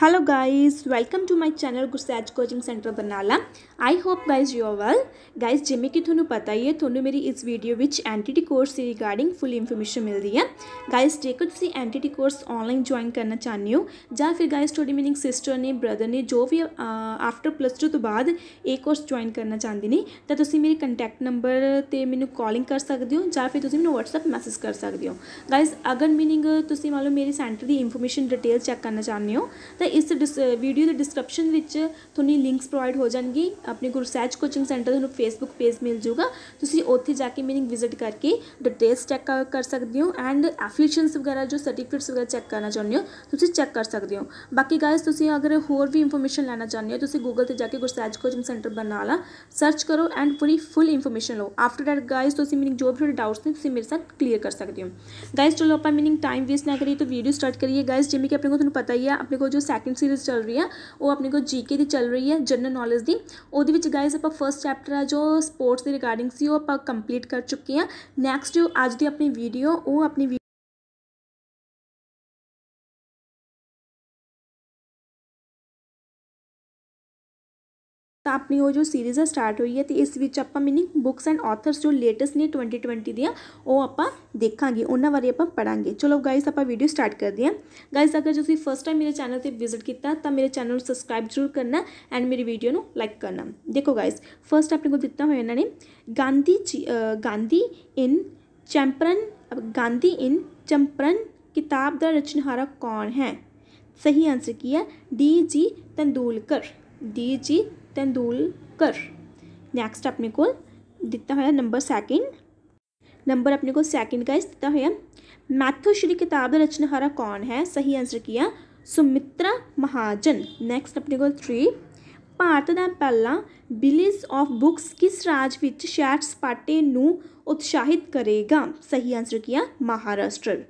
hello guys welcome to my channel Gursahaj coaching centre Barnala i hope guys you are well guys ਜਿਵੇਂ ਕਿ ਤੁਹਾਨੂੰ ਪਤਾ ਹੀ ਹੈ ਤੁਹਾਨੂੰ ਮੇਰੀ ਇਸ ਵੀਡੀਓ ਵਿੱਚ ਐਂਟੀਟੀ ਕੋਰਸ ਦੇ ਰਿਗਾਰਡਿੰਗ ਫੁੱਲ ਇਨਫੋਰਮੇਸ਼ਨ ਮਿਲਦੀ ਹੈ guys ਜੇਕਰ ਤੁਸੀਂ ਐਂਟੀਟੀ ਕੋਰਸ ਆਨਲਾਈਨ ਜੁਆਇਨ ਕਰਨਾ ਚਾਹੁੰਦੇ ਹੋ ਜਾਂ ਫਿਰ guys ਤੁਹਾਡੀ ਮੀਨਿੰਗ ਸਿਸਟਰ ਨੇ ਬ੍ਰਦਰ ਨੇ ਜੋ ਵੀ ਆਫਟਰ ਪਲੱਸ 2 ਤੋਂ ਬਾਅਦ ਇਹ ਕੋਰਸ ਜੁਆਇਨ ਕਰਨਾ ਚਾਹੁੰਦੇ ਨੇ ਤਾਂ ਤੁਸੀਂ ਮੇਰੇ ਕੰਟੈਕਟ ਨੰਬਰ ਤੇ ਮੈਨੂੰ ਕਾਲਿੰਗ ਕਰ ਸਕਦੇ ਹੋ ਜਾਂ ਫਿਰ ਤੁਸੀਂ ਮੈਨੂੰ WhatsApp ਮੈਸੇਜ ਕਰ ਸਕਦੇ ਹੋ guys ਅਗਰ ਮੀਨਿੰਗ ਤੁਸੀਂ ਮੰਨ ਲਓ ਮੇਰੇ ਸੈਂਟਰ ਦੀ ਇਨਫੋਰਮੇਸ਼ਨ ਡਿਟੇਲ ਚੈੱਕ ਕਰਨਾ ਚਾਹੁੰਦੇ ਹੋ ਤਾਂ मैं इस डिस वीडियो के डिस्क्रिप्शन थोड़ी लिंक्स प्रोवाइड हो जाएगी अपने गुरु सहज कोचिंग सेंटर थोड़ा फेसबुक पेज मिल जूगा तुम उ जाके मीनिंग विजिट करके डिटेल्स चैक कर, कर सद हो एंड एफिशंस वगैरह जो सर्टिफिकेट्स वगैरह चैक करना चाहते हो तो चैक कर सकते हो बाकी गाइज तुम अगर होर भी इंफोरमेन लैना चाहते हो तो गूगल से जाके गुरु सहज कोचिंग सेंटर बना ला सर्च करो एंड पूरी फुल इंफोरमेन लो आफ्टर दैट गाइज तो मीनिंग जो भी थोड़े डाउट्स ने मेरे साथ क्लीयर कर सकते हो गाइज चलो आप मीनिंग टाइम वेस्ट ना करिए तो वीडियो स्टार्ट करिए गाइज जिम्मे कि अपने को पता ही है अपने को जो सै ਸੈਕਿੰਡ ਸੀਰੀਜ਼ ਚੱਲ ਰਹੀ ਆ ਉਹ ਆਪਣੇ ਕੋਲ ਜੀਕੇ ਦੀ ਚੱਲ ਰਹੀ ਹੈ ਜਨਰਲ ਨੌਲੇਜ ਦੀ ਉਹਦੇ ਵਿੱਚ ਗਾਇਸ ਆਪਾਂ ਫਰਸਟ ਚੈਪਟਰ ਆ ਜੋ ਸਪੋਰਟਸ ਦੇ ਰਿਗਾਰਡਿੰਗ ਸੀ ਉਹ ਆਪਾਂ ਕੰਪਲੀਟ ਕਰ ਚੁੱਕੇ ਆ ਨੈਕਸਟ ਜੋ ਅੱਜ ਦੀ ਆਪਣੀ ਵੀਡੀਓ ਉਹ ਆਪਣੀ तो अपनी वो जो सीरीज़ है स्टार्ट हुई है तो इस आप मीनिंग बुक्स एंड ऑथरस जो लेटैसट ने ट्वेंटी ट्वेंटी दियाँ वो आप देखा उन्होंने बारे आप पढ़ा चलो गाइस आप भीडियो स्टार्ट कर दें गाइस अगर जो फस्ट टाइम मेरे चैनल पर विजिट किया तो मेरे चैनल सबसक्राइब जरूर करना एंड मेरी वीडियो में लाइक करना देखो गाइस फस्ट अपने को दिता हुआ इन्होंने गांधी ची गांधी इन चैंपरन गांधी इन चंपरन किताब का रचनहारा कौन है सही आंसर की है D G Tendulkar D G Tendulkar next अपने को दिता हुआ नंबर सैकेंड नंबर अपने को सैकेंड का दिता हुआ मैथो श्री किताब रचनहारा कौन है सही आंसर किया सुमित्रा महाजन नैक्सट अपने को थ्री भारत का पहला बिलिज ऑफ बुक्स किस राज ਵਿੱਚ ਸੈਰ ਸਪਾਟੇ ਨੂੰ ਉਤਸ਼ਾਹਿਤ ਕਰੇਗਾ ਸਹੀ ਆਨਸਰ ਕੀਆ ਮਹਾਰਾਸ਼ਟਰ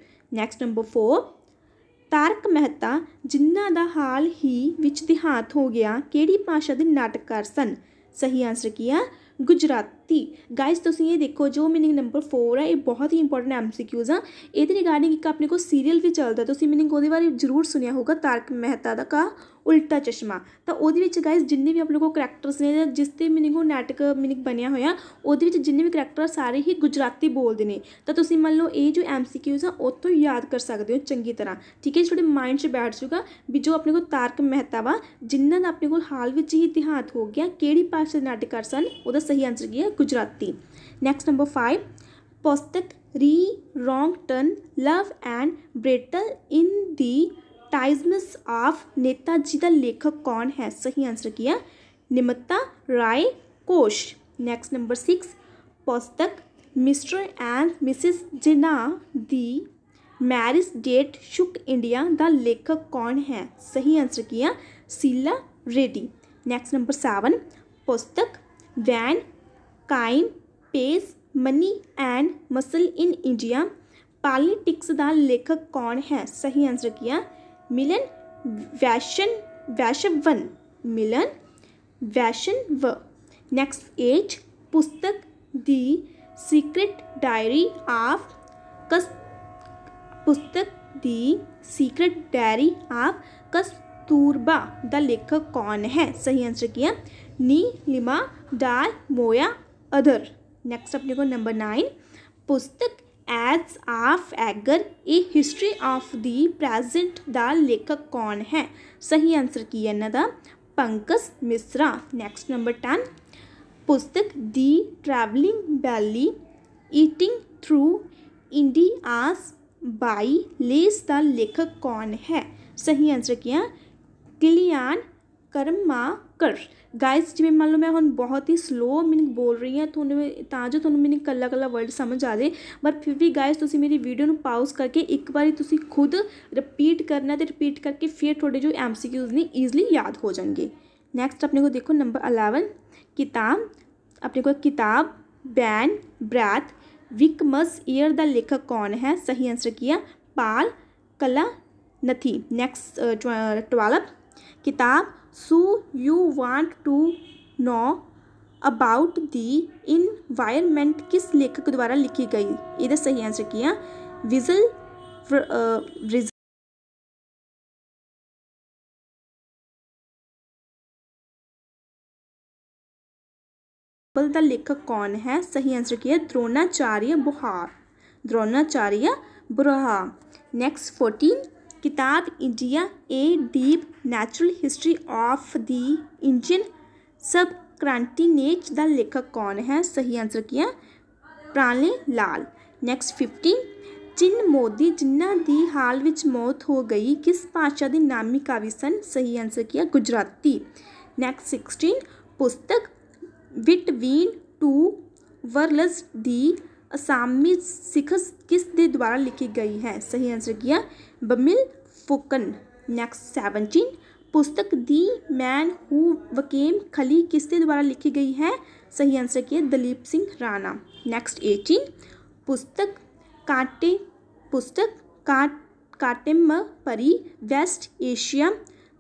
ਤਾਰਕ ਮਹਿਤਾ ਜਿਨ੍ਹਾਂ ਦਾ ਹਾਲ ਹੀ ਵਿੱਚ ਦਿਹਾਂਤ ਹੋ ਗਿਆ ਕਿਹੜੀ ਭਾਸ਼ਾ ਦੇ ਨਾਟਕਕਾਰ ਸਨ ਸਹੀ ਆਨਸਰ ਕੀ ਆ ਗੁਜਰਾਤੀ ਗਾਇਸ ਤੁਸੀਂ ਇਹ ਦੇਖੋ ਜੋ ਮੀਨਿੰਗ ਨੰਬਰ 4 ਹੈ ਇਹ ਬਹੁਤ ਹੀ ਇੰਪੋਰਟੈਂਟ ਐਮਸੀਕਿਊਜ਼ ਆ ਇਹਦੇ ਰਿਗਾਰਡਿੰਗ ਇੱਕ ਆਪਣੇ ਕੋਲ ਸੀਰੀਅਲ ਵੀ ਚੱਲਦਾ ਤੁਸੀਂ ਮੀਨਿੰਗ ਉਹਦੇ ਬਾਰੇ ਜ਼ਰੂਰ ਸੁਣਿਆ ਹੋਗਾ ਤਾਰਕ ਮਹਿਤਾ ਦਾ ਕਾ ਉਲਟਾ ਚਸ਼ਮਾ ਤਾਂ ਉਹਦੇ ਵਿੱਚ ਗਾਇਸ ਜਿੰਨੇ ਵੀ ਆਪ ਲੋਕੋ ਕੈਰੈਕਟਰਸ ਨੇ ਜਿਸ ਤੇ ਮੀਨਿੰਗ ਉਹ ਨਾਟਕ ਮੀਨਿੰਗ ਬਣਿਆ ਹੋਇਆ ਉਹਦੇ ਵਿੱਚ ਜਿੰਨੇ ਵੀ ਕੈਰੈਕਟਰ ਸਾਰੇ ਹੀ ਗੁਜਰਾਤੀ ਬੋਲਦੇ ਨੇ ਤਾਂ ਤੁਸੀਂ ਮੰਨ ਲਓ ਇਹ ਜੋ ਐਮਸੀਕਿਊਜ਼ ਆ ਉਤੋਂ ਯਾਦ ਕਰ ਸਕਦੇ ਹੋ ਚੰਗੀ ਤਰ੍ਹਾਂ ਠੀਕ ਹੈ ਤੁਹਾਡੇ ਮਾਈਂਡ 'ਚ ਬੈਠ ਜੂਗਾ ਵੀ ਜੋ ਆਪਣੇ ਕੋਲ ਤਾਰਕ ਮਹਿਤਾ ਵਾ ਜਿੰਨਾਂ ਦਾ ਆਪਣੇ ਕੋਲ ਹਾਲ ਵਿੱਚ ਹੀ ਇਤਿਹਾਸ ਹੋ ਗਿਆ ਕਿਹੜੀ ਭਾਸ਼ਾ ਨਾਟਕ ਕਰ ਸਨ ਉਹਦਾ ਸਹੀ ਆਨਸਰ ਕੀ ਹੈ ਗੁਜਰਾਤੀ ਨੈਕਸਟ ਨੰਬਰ 5 ਪੁਸਤਕ ਰੀ wrong turn love and betrayal in the times of Netaji का लेखक कौन है सही आंसर किया निमत्ता राय कोश नेक्स्ट नंबर सिक्स पुस्तक mister and missus Jinnah the marriage that shook India का लेखक कौन है सही आंसर किया Sheela Reddy next number seven पुस्तक when crime pays money and muscle in India politics का लेखक कौन है सही आंसर किया मिलन वैशन वैशवन मिलन वैशन व नेक्स्ट एज पुस्तक दी सीक्रेट डायरी ऑफ कस पुस्तक the secret diary of Kasturba the लेखक कौन है सही आंसर किया Neelima Dalmia Adhar next अपने को नंबर नाइन पुस्तक एज ऑफ एगर a history of the present the लेखक कौन है सही आंसर की है ना Pankaj Mishra next number ten पुस्तक the travelling belly eating through India's bylanes the लेखक कौन है सही आंसर किया क्लियान करमा कर गाइस जिम्मे मान लो मैं हम बहुत ही स्लो मीनिंग बोल रही हूँ तो जो थोड़ा मीनिंग कला कला वर्ड समझ आ जाए पर फिर भी गाइस तुम मेरी वीडियो में पाउस करके एक बार तुम खुद रिपीट करना तो रिपीट करके फिर थोड़े जो एम सी क्यूज ने ईजली याद हो जाएंगे नैक्सट अपने को देखो नंबर अलेवन किताब अपने को किताब बैन ब्रैथ विकमस ईयर का लेखक कौन है सही आंसर किया Paul Kalanithi next twelve किताब so you want to know about the environment किस लेखक द्वारा लिखी गई इधर सही आंसर किया विजल विजल का लेखक कौन है सही आंसर किया द्रोणाचार्य बुहार द्रोणाचार्य बुरहा नेक्स्ट फोर्टीन किताब India a deep natural history of the Indian subcontinent ਦਾ ਲੇਖਕ ਕੌਣ ਹੈ ਸਹੀ ਆਨਸਰ ਕੀ ਹੈ ਪ੍ਰਾਣੀ ਲਾਲ ਨੈਕਸਟ 15 ਚਿੰਨ ਮੋਦੀ ਜਿਨ੍ਹਾਂ ਦੀ ਹਾਲ ਵਿੱਚ ਮੌਤ ਹੋ ਗਈ ਕਿਸ ਭਾਸ਼ਾ ਦੇ ਨਾਮੀ ਕਾਵਿ ਸਨ ਸਹੀ ਆਨਸਰ ਕੀ ਹੈ ਗੁਜਰਾਤੀ ਨੈਕਸਟ 16 ਪੁਸਤਕ ਬਿਟਵੀਨ ਟੂ ਵਰਲਸ ਦੀ असामी सिख किस दे द्वारा लिखी गई है सही आंसर किया बमिल फुकन नेक्स्ट सेवनटीन पुस्तक दी मैन हु वकीम खली किसके द्वारा लिखी गई है सही आंसर किया दलीप सिंह राणा नेक्स्ट एटीन पुस्तक काटे पुस्तक काट काटेम परी वेस्ट एशिया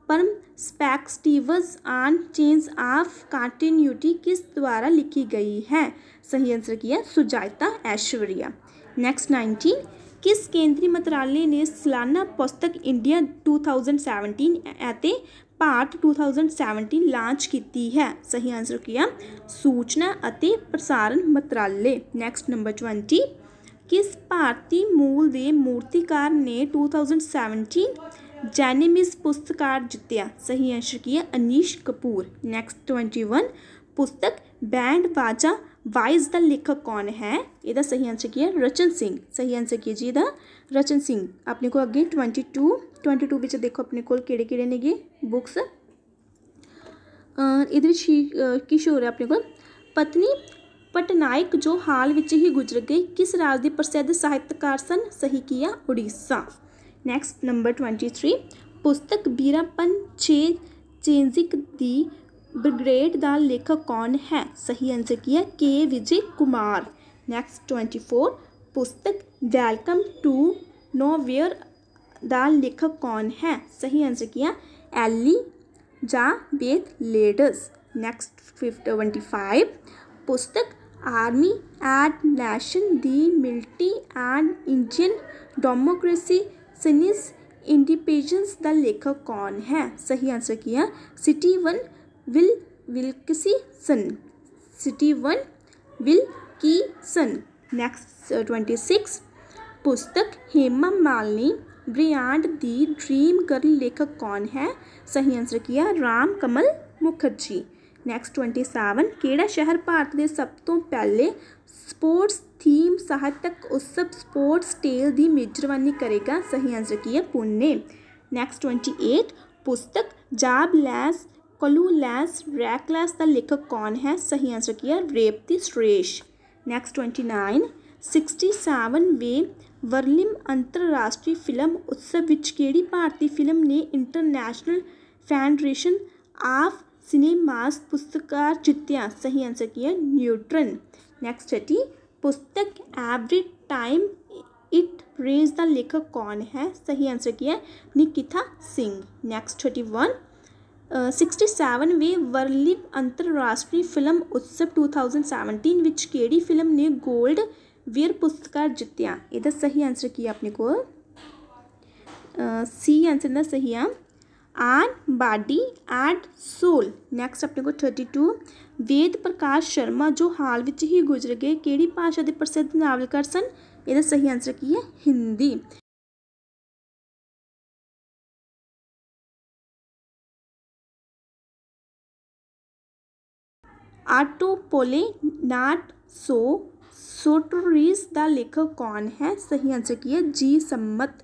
परम स्पैक्सटिवज आन चेंज ऑफ कंटिन्यूटी किस द्वारा लिखी गई है सही आंसर किया सुजाता ऐश्वर्या नेक्स्ट नाइनटीन किस केंद्रीय मंत्रालय ने सालाना पुस्तक India two thousand seventeen part two thousand seventeen launch की है सही आंसर किया सूचना अते प्रसारण मंत्रालय नेक्स्ट नंबर ट्वेंटी किस भारतीय मूल के मूर्तिकार ने टू थाउजेंड सैवनटीन ਜੈਨੀਮਿਸ ਪੁਸਤਕਾਰ ਜਿੱਤਿਆ ਸਹੀ ਆਂਸਰ ਕੀ ਹੈ ਅਨੀਸ਼ ਕਪੂਰ ਨੈਕਸਟ 21 ਪੁਸਤਕ ਬੈਂਡ ਬਾਜਾ ਵਾਈਜ਼ ਦਾ ਲੇਖਕ ਕੌਣ ਹੈ ਇਹਦਾ ਸਹੀ ਆਂਸਰ ਕੀ ਹੈ ਰਚਨ ਸਿੰਘ ਸਹੀ ਆਂਸਰ ਕੀ ਜੀ ਦਾ ਰਚਨ ਸਿੰਘ ਆਪਣੇ ਕੋਲ ਅੱਗੇ 22 22 ਵਿੱਚ ਦੇਖੋ ਆਪਣੇ ਕੋਲ ਕਿਹੜੇ ਕਿਹੜੇ ਨੇਗੇ ਬੁੱਕਸ ਇਹਦੇ ਵਿੱਚ ਕੀ ਸ਼ੋਰ ਹੈ ਆਪਣੇ ਕੋਲ ਪਤਨੀ ਪਟਨਾਇਕ ਜੋ ਹਾਲ ਵਿੱਚ ਹੀ ਗੁਜ਼ਰ ਗਈ ਕਿਸ ਰਾਜ ਦੇ ਪ੍ਰਸਿੱਧ ਸਾਹਿਤਕਾਰ ਸਨ ਸਹੀ ਕੀਆ Orissa next number twenty three पुस्तक बीरापन छे चेंजिक दी ब्रिगेड का लेखक कौन है सही आंसर किया के Vijay Kumar next twenty four पुस्तक वेलकम टू नोवेयर का लेखक कौन है सही आंसर किया Elizabeth Laird next fifth twenty five पुस्तक army and nation the military and Indian democracy since independence the लेखक कौन है सही आंसर किया Steven Wilkinson Steven Wilkinson next twenty six पुस्तक Hema Malini beyond the dream girl लेखक कौन है सही आंसर किया राम कमल मुखर्जी ਨੈਕਸਟ 27 ਕਿਹੜਾ ਸ਼ਹਿਰ ਭਾਰਤ ਦੇ ਸਭ ਤੋਂ ਪਹਿਲੇ ਸਪੋਰਟਸ ਥੀਮ ਸਾਹਿਤਕ ਉਤਸਵ ਸਪੋਰਟਸ ਟੇਲ ਦੀ ਮੇਜ਼ਬਾਨੀ ਕਰੇਗਾ ਸਹੀ ਆਨਸਰ ਕੀ ਹੈ ਪੁਣੇ ਨੈਕਸਟ 28 ਪੁਸਤਕ ਜਾਬ ਲੈਸ ਕਲੂ ਲੈਸ ਰੈਕਲੈਸ ਦਾ ਲੇਖਕ ਕੌਣ ਹੈ ਸਹੀ ਆਨਸਰ ਕੀ ਹੈ ਰੇਪਤੀ ਸੁਰੇਸ਼ ਨੈਕਸਟ 29 67 ਵੇ ਵਰਲਿਮ ਅੰਤਰਰਾਸ਼ਟਰੀ ਫਿਲਮ ਉਤਸਵ ਵਿੱਚ ਕਿਹੜੀ ਭਾਰਤੀ ਫਿਲਮ ਨੇ ਇੰਟਰਨੈਸ਼ਨਲ ਫੈਡਰੇਸ਼ਨ ਆਫ सिनेमास पुस्तकार चित्या सही आंसर किया न्यूट्रन नेक्स्ट थर्टी पुस्तक every time it rains the लेखक कौन है सही आंसर किया Nikita Singh next thirty one sixty seven वे वर्ली अंतर्राष्ट्रीय फिल्म उत्सव टू थाउजेंड सैवनटीन विच केड़ी फिल्म ने गोल्ड वीर पुरस्कार जितया इधर सही आंसर किया अपने को सी आंसर ना सही है our body and soul next ਆਪਣੇ ਕੋਲ 32 ਵੇਦ ਪ੍ਰਕਾਸ਼ ਸ਼ਰਮਾ ਜੋ ਹਾਲ ਵਿੱਚ ਹੀ ਗੁਜ਼ਰ ਗਏ ਕਿਹੜੀ ਭਾਸ਼ਾ ਦੇ ਪ੍ਰਸਿੱਧ ਨਾਵਲਕਾਰ ਸਨ ਇਹਦਾ ਸਹੀ ਆਨਸਰ ਕੀ ਹੈ ਹਿੰਦੀ ਆਟੋ ਪੋਲੇ ਨਾਟ ਸੋ सोटोरीज द लेखक कौन है सही आंसर की है जी सम्मत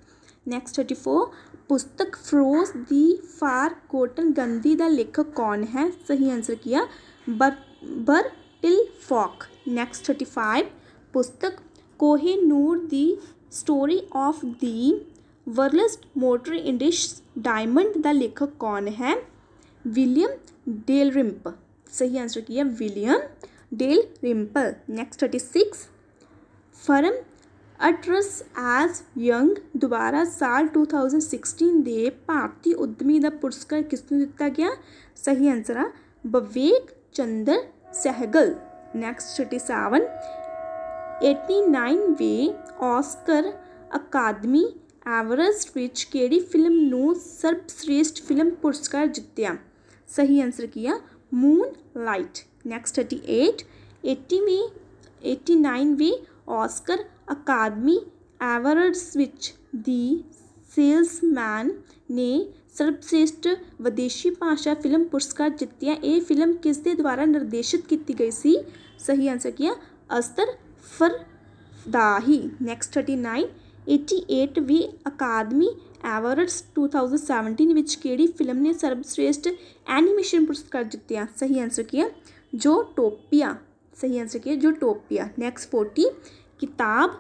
नेक्स्ट थर्टी फोर पुस्तक from the far cotton Gandhi का लेखक कौन है सही आंसर किया बर बर till Fock next thirty five पुस्तक कोहे नूर दी story of the वर्लस्ट motor इंडिश diamond का लेखक कौन है विलियम डेल रिम्प सही आंसर किया William Dalrymple next thirty six फरम अट्रस एज यंग द्वारा साल 2016 दे भारतीय उद्यमी का पुरस्कार किसने दिता गया सही आंसर आ Vivek Chandra Sahgal next thirty seven eighty nine वे ऑस्कर अकादमी एवरेस्ट विच कि फिल्म न सर्वश्रेष्ठ फिल्म पुरस्कार जितया सही आंसर की है moonlight next thirty eight एटीवी एटी वी Oscar academy awards the salesman ने सर्वश्रेष्ठ विदेशी भाषा फिल्म पुरस्कार जितया ये फिल्म किसके द्वारा निर्देशित की गई सी सही आंसर किया है Asghar Farhadi next thirty nine eighty eight वी academy awards two thousand seventeen कि फिल्म ने सर्वश्रेष्ठ एनीमेन पुरस्कार जितया सही आंसर किया जो टोपिया सही आंसर किया जो टोपिया नैक्सट फोर्टी किताब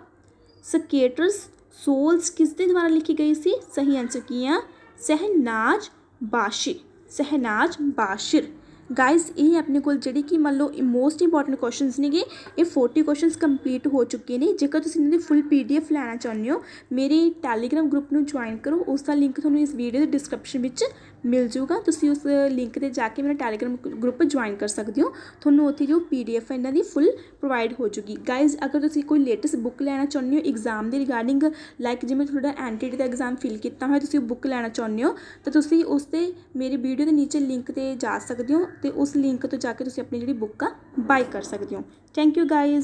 सकेटर्स सोल्स किसके द्वारा लिखी गई थी सही आंसर की है सहनाज बाशिर सहनाज बाशिर गाइस ये अपने को जी कि मान लो मोस्ट इंपॉर्टेंट क्वेश्चन ने गे ये फोर्टी क्वेश्चन कंप्लीट हो चुके हैं जेकर तुम इन्हें फुल पी डी एफ लैना चाहते हो मेरे टैलीग्राम ग्रुप में ज्वाइन करो उसका लिंक थोड़ा इस वीडियो के डिस्क्रिप्शन मिल जूगा तुम उस लिंक से जाके मेरा टैलीग्राम ग्रुप ज्वाइन कर सकते हो थोनों उत्थे जो पी डी एफ है इन्हें फुल प्रोवाइड हो जूगी गाइज अगर तुम कोई लेटैस बुक लैना चाहते हो एग्जाम के रिगार्डिंग लाइक जिम्मे थोड़ा एन टी डी का एग्जाम फिल किया हो बुक लैना चाहते हो तो तुम मेरी वीडियो के नीचे लिंक से जा सकते हो तो उस लिंक तो जाके अपनी जी बुक आ बाय कर सकते हो थैंक यू गाइज